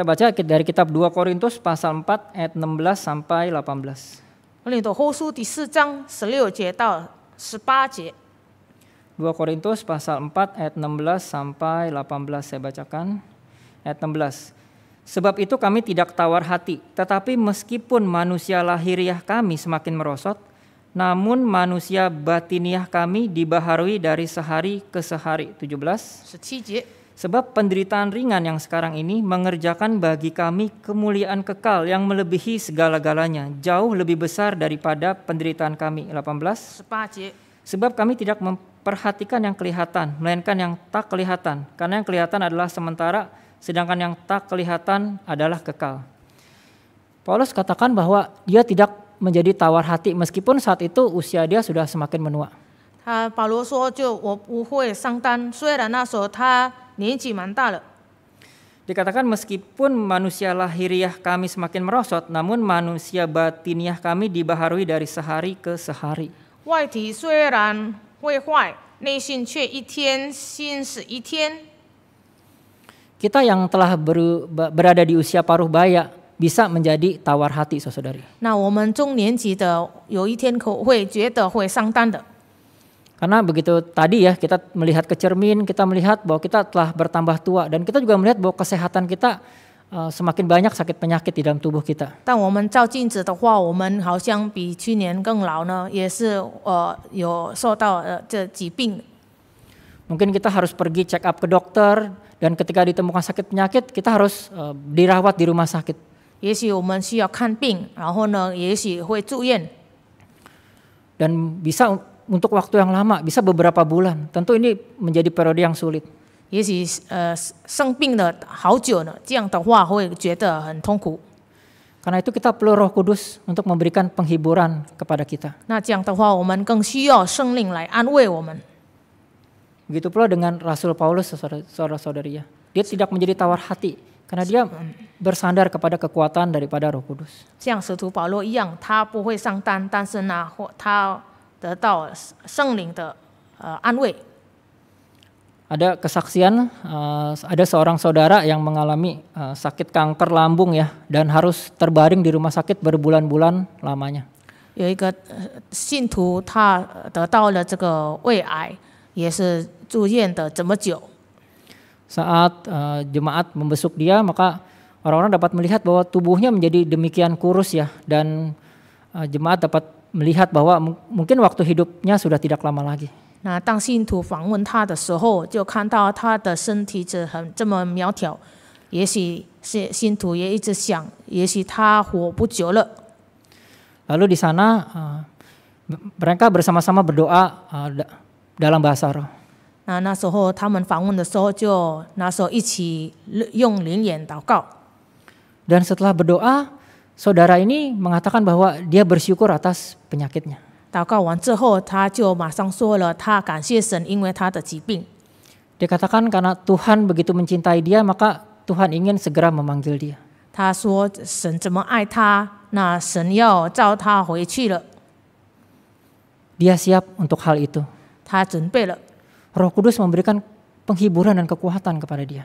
Kita baca dari kitab 2 Korintus pasal 4 ayat 16 sampai 18.《领头后书》第四章十六节到十八节，2 Korintus pasal 4 ayat 16 sampai 18 saya bacakan. Ayat 16. Sebab itu kami tidak tawar hati, tetapi meskipun manusia lahiriah kami semakin merosot, namun manusia batiniah kami dibaharui dari sehari ke sehari. 17. 17. Sebab penderitaan ringan yang sekarang ini mengerjakan bagi kami kemuliaan kekal yang melebihi segala-galanya, jauh lebih besar daripada penderitaan kami. 18. Sebab kami tidak memperhatikan yang kelihatan, melainkan yang tak kelihatan. Karena yang kelihatan adalah sementara, sedangkan yang tak kelihatan adalah kekal. Paulus katakan bahwa dia tidak menjadi tawar hati meskipun saat itu usia dia sudah semakin menua. Dikatakan meskipun manusia lahiriah kami semakin merosot, namun manusia batiniah kami dibaharui dari sehari ke sehari. Kita yang telah berada di usia paruh baya bisa menjadi tawar hati, saudari. Nah, karena begitu tadi ya kita melihat ke cermin, kita melihat bahwa kita telah bertambah tua dan kita juga melihat bahwa kesehatan kita uh, semakin banyak sakit penyakit di dalam tubuh kita. Mungkin kita harus pergi check up ke dokter dan ketika ditemukan sakit penyakit kita harus uh, dirawat di rumah sakit. dan bisa untuk waktu yang lama, bisa beberapa bulan. Tentu ini menjadi periode yang sulit. Karena itu kita perlu Roh Kudus untuk memberikan penghiburan kepada kita. Nah, pula dengan Rasul Paulus, saudara-saudari ya. Dia tidak menjadi tawar hati karena dia bersandar kepada kekuatan daripada Roh Kudus. 像使徒保罗一样，他不会上当，但是呢，他得到圣灵的呃安慰。Ada kesaksian uh, ada seorang saudara yang mengalami uh, sakit kanker lambung ya dan harus terbaring di rumah sakit berbulan-bulan lamanya. 有一个信徒他得到了这个胃癌，也是住院的这么久。Saat uh, jemaat membesuk dia maka orang-orang dapat melihat bahwa tubuhnya menjadi demikian kurus ya dan uh, jemaat dapat melihat bahwa mungkin waktu hidupnya sudah tidak lama lagi. Nah, Lalu di sana eh, mereka bersama-sama berdoa eh, dalam bahasa roh. Nah, Dan setelah berdoa, saudara ini mengatakan bahwa dia bersyukur atas penyakitnya. 祷告完之后，他就马上说了，他感谢神，因为他的疾病。Dikatakan karena Tuhan begitu mencintai dia, maka Tuhan ingin segera memanggil dia. Dia siap untuk hal itu. Kudus memberikan penghiburan dan kekuatan kepada dia.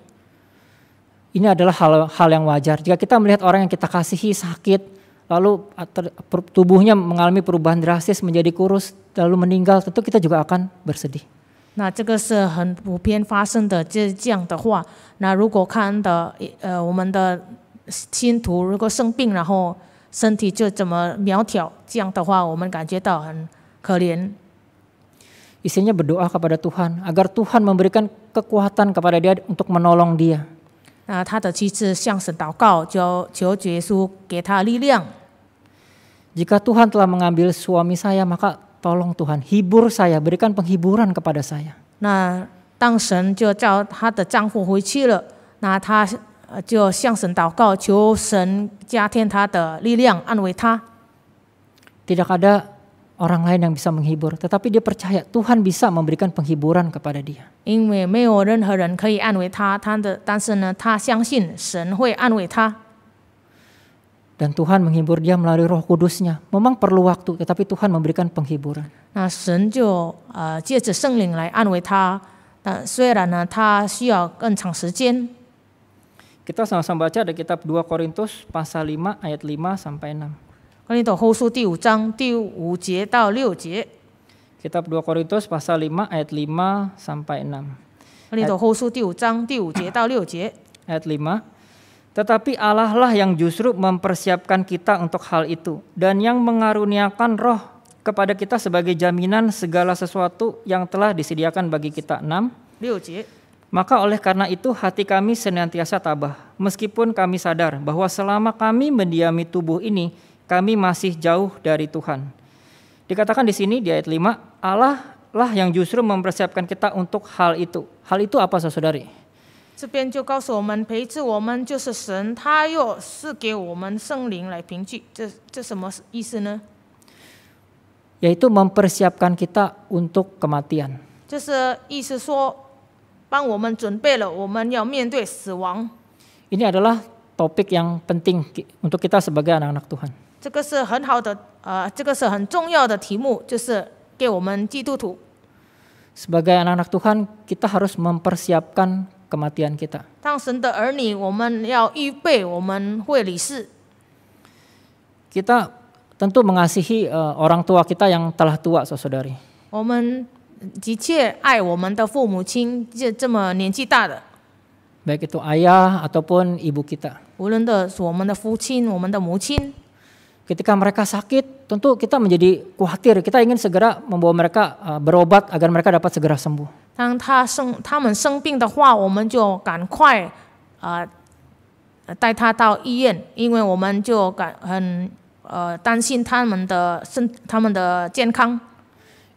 Ini adalah hal hal yang wajar. Jika kita melihat orang yang kita kasihi sakit, lalu tubuhnya mengalami perubahan drastis menjadi kurus, lalu meninggal, tentu kita juga akan bersedih. Nah, adalah hal Isinya berdoa kepada Tuhan agar Tuhan memberikan kekuatan kepada dia untuk menolong dia. Jika Tuhan telah mengambil suami saya, maka tolong Tuhan hibur saya, berikan penghiburan kepada saya. Nah, 当神就叫她的丈夫回去了，那她就向神祷告，求神加添她的力量，安慰她。Tidak ada orang lain yang bisa menghibur, tetapi dia percaya Tuhan bisa memberikan penghiburan kepada dia. Dan Tuhan menghibur dia melalui Roh Kudusnya. Memang perlu waktu, tetapi Tuhan memberikan penghiburan. Kita sama sama-sama baca ada kitab 2 Korintus pasal 5 ayat 5 sampai 6. Kitab 2 Korintus pasal 5 ayat 5 sampai 6. Korintus ayat, 5. Tetapi Allah lah yang justru mempersiapkan kita untuk hal itu dan yang mengaruniakan roh kepada kita sebagai jaminan segala sesuatu yang telah disediakan bagi kita. 6. Maka oleh karena itu hati kami senantiasa tabah, meskipun kami sadar bahwa selama kami mendiami tubuh ini, kami masih jauh dari Tuhan. Dikatakan di sini di ayat 5, Allah lah yang justru mempersiapkan kita untuk hal itu. Hal itu apa saudari? Yaitu mempersiapkan kita untuk kematian. Ini adalah topik yang penting untuk kita sebagai anak-anak Tuhan. 这个是很好的，呃，这个是很重要的题目，就是给我们基督徒。Sebagai anak-anak Tuhan, kita harus mempersiapkan kematian kita。当神的儿女，我们要预备我们会理事。Kita tentu mengasihi orang tua kita yang telah tua, saudari。我们的确爱我们的父母亲，就这么年纪大的。baik itu ayah ataupun ibu kita。无论的是我们的父亲，我们的母亲。ketika mereka sakit, tentu kita menjadi khawatir. Kita ingin segera membawa mereka uh, berobat agar mereka dapat segera sembuh.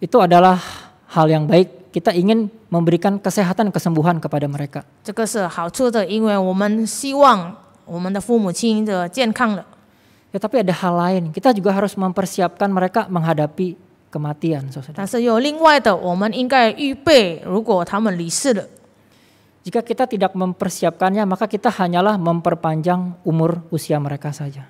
Itu adalah hal yang baik. Kita ingin memberikan kesehatan kesembuhan kepada mereka. 这个是好处的，因为我们希望我们的父母亲的健康了。Ya tapi ada hal lain. Kita juga harus mempersiapkan mereka menghadapi kematian. Jika kita tidak mempersiapkannya, maka kita hanyalah memperpanjang umur usia mereka saja.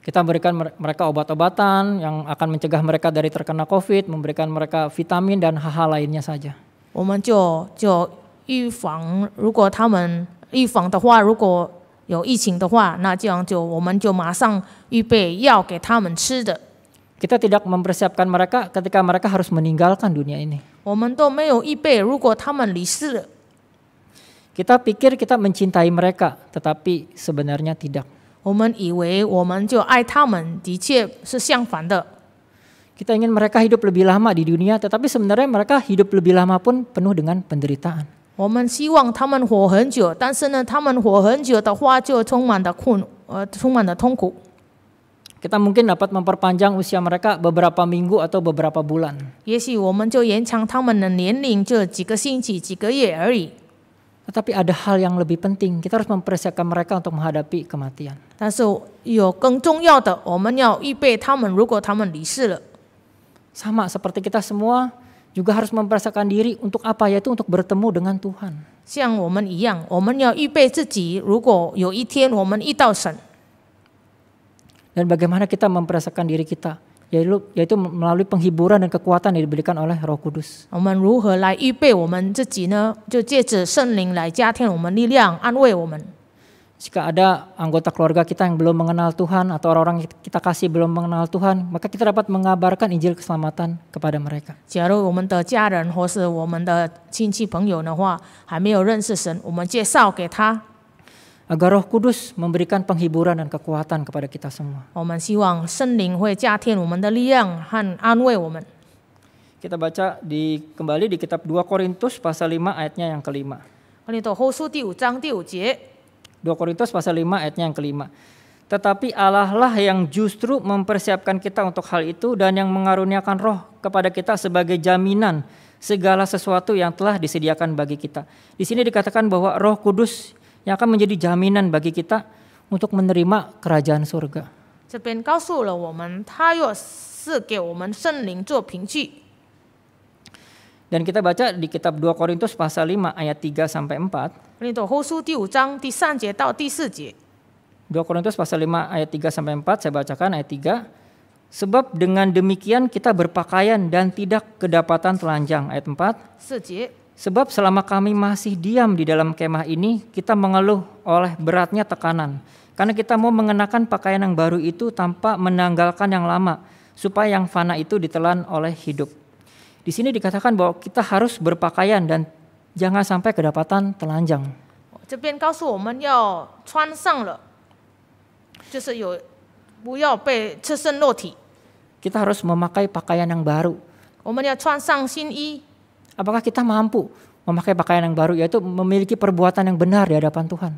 Kita berikan mereka obat-obatan yang akan mencegah mereka dari terkena COVID, memberikan mereka vitamin dan hal-hal lainnya saja. 我们就就预防，如果他们预防的话，如果有疫情的话，那这样就我们就马上预备药给他们吃的。Kita tidak mempersiapkan mereka ketika mereka harus meninggalkan dunia ini. Kita pikir kita mencintai mereka, tetapi sebenarnya tidak. Kita ingin mereka hidup lebih lama di dunia, tetapi sebenarnya mereka hidup lebih lama pun penuh dengan penderitaan. Kita mungkin dapat memperpanjang usia mereka beberapa minggu atau beberapa bulan. mereka 也许我们就延长他们的年龄，就几个星期、几个月而已。Tetapi ada hal yang lebih penting. Kita harus mempersiapkan mereka untuk menghadapi kematian. Tapi yang 但是有更重要的，我们要预备他们，如果他们离世了。Sama seperti kita semua juga harus mempersiapkan diri untuk apa yaitu untuk bertemu dengan Tuhan. Dan bagaimana kita mempersiapkan diri kita yaitu yaitu melalui penghiburan dan kekuatan yang diberikan oleh Roh Kudus. Jika ada anggota keluarga kita yang belum mengenal Tuhan atau orang-orang kita kasih belum mengenal Tuhan, maka kita dapat mengabarkan Injil keselamatan kepada mereka. Agar Roh Kudus memberikan penghiburan dan kekuatan kepada kita semua. Kita baca di kembali di kitab 2 Korintus pasal 5 ayatnya yang kelima. 2 Korintus pasal 5 ayatnya yang kelima. Tetapi Allah lah yang justru mempersiapkan kita untuk hal itu dan yang mengaruniakan roh kepada kita sebagai jaminan segala sesuatu yang telah disediakan bagi kita. Di sini dikatakan bahwa roh kudus yang akan menjadi jaminan bagi kita untuk menerima kerajaan surga. Dan kita baca di kitab 2 Korintus pasal 5 ayat 3 sampai 4. 2 Korintus pasal 5 ayat 3 sampai 4 saya bacakan ayat 3. Sebab dengan demikian kita berpakaian dan tidak kedapatan telanjang ayat 4. Sebab selama kami masih diam di dalam kemah ini, kita mengeluh oleh beratnya tekanan. Karena kita mau mengenakan pakaian yang baru itu tanpa menanggalkan yang lama, supaya yang fana itu ditelan oleh hidup. Di sini dikatakan bahwa kita harus berpakaian dan jangan sampai kedapatan telanjang. Kita harus memakai pakaian yang baru. Apakah kita mampu memakai pakaian yang baru yaitu memiliki perbuatan yang benar di hadapan Tuhan?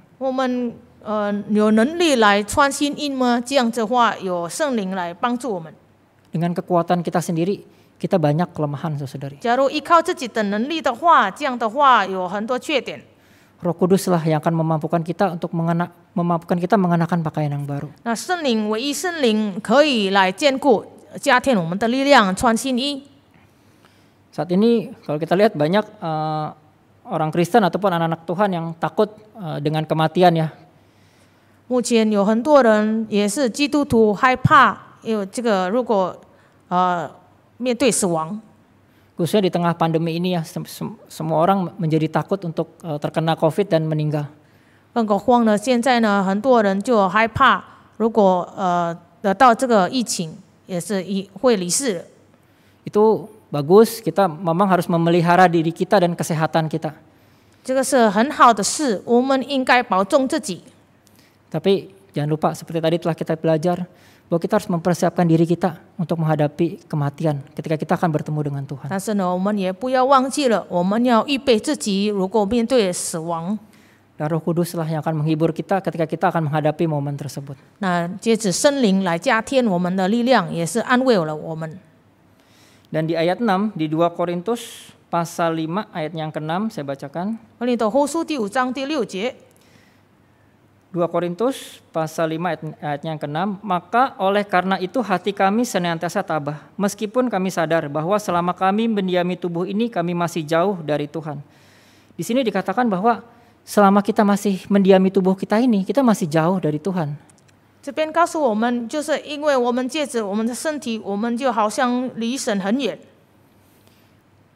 Dengan kekuatan kita sendiri kita banyak kelemahan saudari. Jaru ikau cici Roh Kudus lah yang akan memampukan kita untuk mengenak, memampukan kita mengenakan pakaian yang baru. Nah, Senling, Wei Senling, kei lai jian ku, jia Saat ini kalau kita lihat banyak uh, orang Kristen ataupun anak-anak Tuhan yang takut uh, dengan kematian ya. Mungkin ada banyak orang yang Kristen, yang takut dengan kematian 面对死亡。Khususnya di tengah pandemi ini ya, semua orang menjadi takut untuk eh, terkena COVID dan meninggal. itu bagus, kita memang harus memelihara diri kita dan kesehatan kita. 这个是很好的事，我们应该保重自己。Tapi jangan lupa seperti tadi telah kita belajar bahwa kita harus mempersiapkan diri kita untuk menghadapi kematian ketika kita akan bertemu dengan Tuhan. 但是呢，我们也不要忘记了，我们要预备自己，如果面对死亡。dan Roh Kuduslah yang akan menghibur kita ketika kita akan menghadapi momen tersebut. Dan di ayat 6 di 2 Korintus pasal 5 ayat yang ke-6 saya bacakan. 2 Korintus pasal 5 ayat, ayatnya yang ke-6, maka oleh karena itu hati kami senantiasa tabah, meskipun kami sadar bahwa selama kami mendiami tubuh ini kami masih jauh dari Tuhan. Di sini dikatakan bahwa selama kita masih mendiami tubuh kita ini, kita masih jauh dari Tuhan. 这边告诉我们，就是因为我们借着我们的身体，我们就好像离神很远。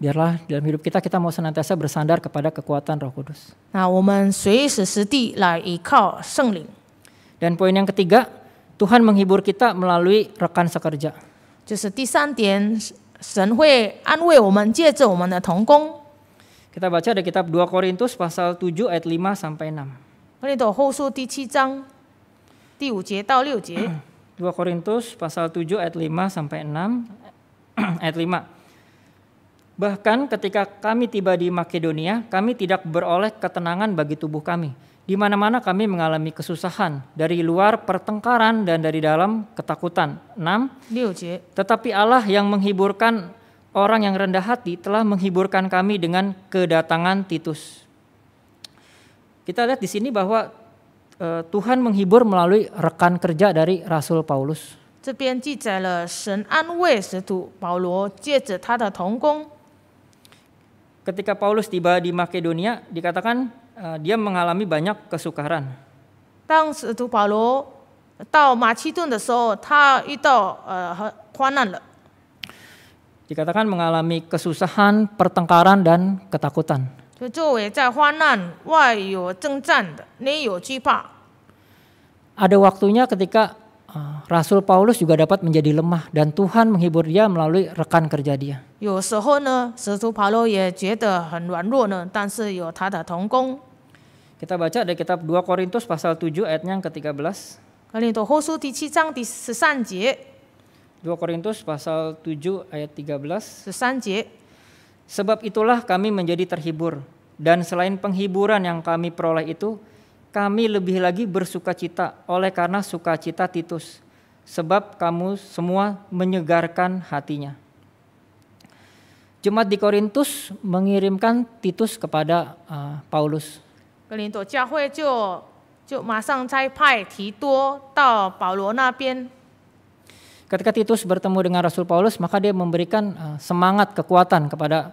Biarlah dalam hidup kita kita mau senantiasa bersandar kepada kekuatan Roh Kudus. Nah, Dan poin yang ketiga, Tuhan menghibur kita melalui rekan sekerja. Kita baca dari kitab 2 Korintus pasal 7 ayat 5 sampai 6. 2 Korintus pasal 7 ayat 5 sampai 6 ayat 5 Bahkan ketika kami tiba di Makedonia, kami tidak beroleh ketenangan bagi tubuh kami. Di mana-mana kami mengalami kesusahan, dari luar pertengkaran dan dari dalam ketakutan. 6. Tetapi Allah yang menghiburkan orang yang rendah hati telah menghiburkan kami dengan kedatangan Titus. Kita lihat di sini bahwa uh, Tuhan menghibur melalui rekan kerja dari Rasul Paulus. 这边记载了神安慰使徒保罗，借着他的同工 ketika Paulus tiba di Makedonia dikatakan uh, dia mengalami banyak kesukaran. Dikatakan mengalami kesusahan, pertengkaran dan ketakutan. Ada waktunya ketika Ah, Rasul Paulus juga dapat menjadi lemah dan Tuhan menghibur dia melalui rekan kerja dia. 有时候呢，使徒保罗也觉得很软弱呢，但是有他的同工。Kita baca dari kitab 2 Korintus pasal 7 ayatnya yang ke-13. 2 Korintus pasal 7 ayat 13. 13 Sebab itulah kami menjadi terhibur dan selain penghiburan yang kami peroleh itu, kami lebih lagi bersuka cita oleh karena sukacita Titus, sebab kamu semua menyegarkan hatinya. Jemaat di Korintus mengirimkan Titus kepada uh, Paulus. Ketika Titus bertemu dengan Rasul Paulus, maka dia memberikan uh, semangat kekuatan kepada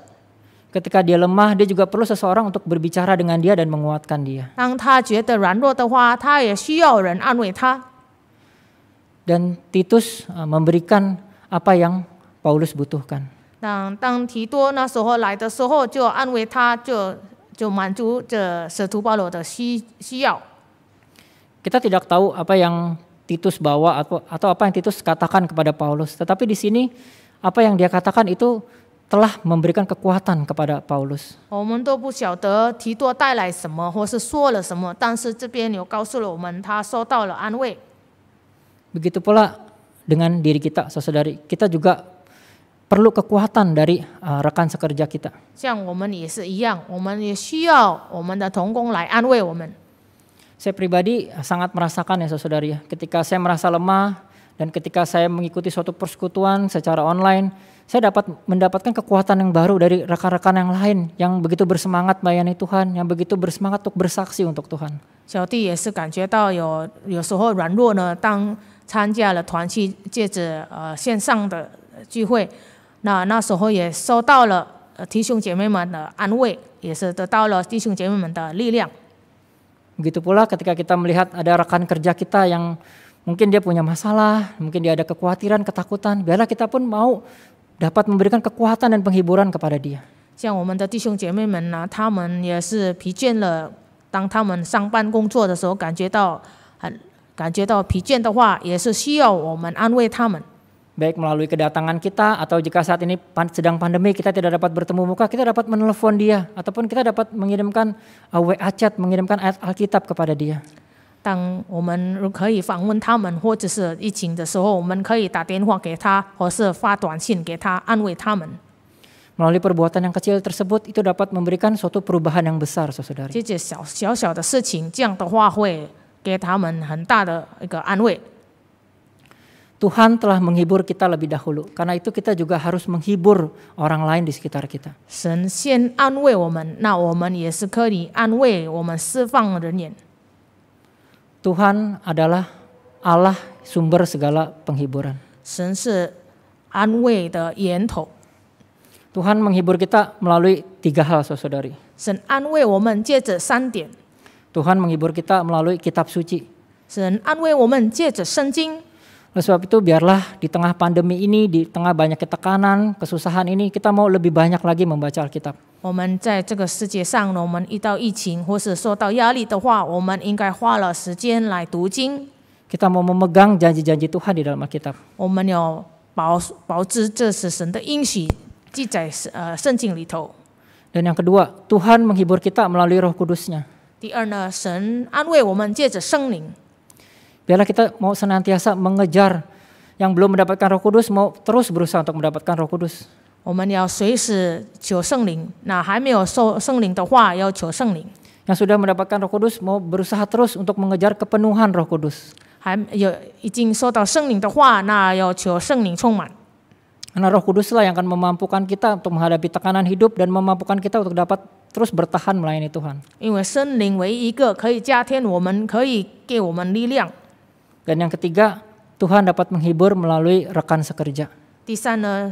Ketika dia lemah, dia juga perlu seseorang untuk berbicara dengan dia dan menguatkan dia. Dan Titus e, memberikan apa yang Paulus butuhkan. kita tidak tahu apa yang Titus bawa atau atau apa yang Titus katakan kepada Paulus, tetapi di sini apa yang dia katakan itu telah memberikan kekuatan kepada Paulus. Begitu pula dengan diri kita, saudari, kita juga perlu kekuatan dari uh, rekan sekerja kita. Saya pribadi sangat merasakan ya saudari, ya. ketika saya merasa lemah dan ketika saya mengikuti suatu persekutuan secara online, saya dapat mendapatkan kekuatan yang baru dari rekan-rekan yang lain yang begitu bersemangat melayani Tuhan, yang begitu bersemangat untuk bersaksi untuk Tuhan. 小弟也是感觉到有有时候软弱呢，当参加了团契，借着呃线上的聚会，那那时候也收到了呃弟兄姐妹们的安慰，也是得到了弟兄姐妹们的力量。Begitu pula ketika kita melihat ada rekan kerja kita yang mungkin dia punya masalah, mungkin dia ada kekhawatiran, ketakutan, biarlah kita pun mau dapat memberikan kekuatan dan penghiburan kepada dia. 像我们的弟兄姐妹们呢、啊，他们也是疲倦了。当他们上班工作的时候，感觉到很感觉到疲倦的话，也是需要我们安慰他们。Baik melalui kedatangan kita atau jika saat ini sedang pandemi kita tidak dapat bertemu muka, kita dapat menelpon dia ataupun kita dapat mengirimkan uh, WA chat, mengirimkan ayat Alkitab kepada dia. 当我们可以访问他们，或者是疫情的时候，我们可以打电话给他，或是发短信给他，安慰他们。Melalui perbuatan yang kecil tersebut itu dapat memberikan suatu perubahan yang besar, saudari. 这些小小小的事情，这样的话会给他们很大的一个安慰。Tuhan telah menghibur kita lebih dahulu. Karena itu kita juga harus menghibur orang lain di sekitar kita. Sen 先安慰我们，那我们也是可以安慰我们释放人眼。Tuhan adalah Allah sumber segala penghiburan. Tuhan menghibur kita melalui tiga hal, saudari. Tuhan menghibur kita melalui kitab suci. Oleh sebab itu biarlah di tengah pandemi ini, di tengah banyak ketekanan, kesusahan ini, kita mau lebih banyak lagi membaca Alkitab. 我们在这个世界上呢，我们遇到疫情或是受到压力的话，我们应该花了时间来读经。Kita mau memegang janji-janji Tuhan di dalam Alkitab. yang kedua, Tuhan menghibur kita melalui Roh Kudusnya. kita mau senantiasa mengejar yang belum mendapatkan Roh Kudus, mau terus berusaha untuk mendapatkan Roh Kudus. 我们要随时求圣灵。那还没有受圣灵的话，要求圣灵。Yang sudah mendapatkan Roh Kudus mau berusaha terus untuk mengejar kepenuhan Roh Kudus. 还有已经受到圣灵的话，那要求圣灵充满。Karena ya, Roh Kuduslah yang akan memampukan kita untuk menghadapi tekanan hidup dan memampukan kita untuk dapat terus bertahan melayani Tuhan. Dan yang ketiga, Tuhan dapat menghibur melalui rekan sekerja. 第三呢，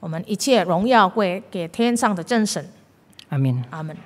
我们一切荣耀归给天上的真神。阿门。阿门。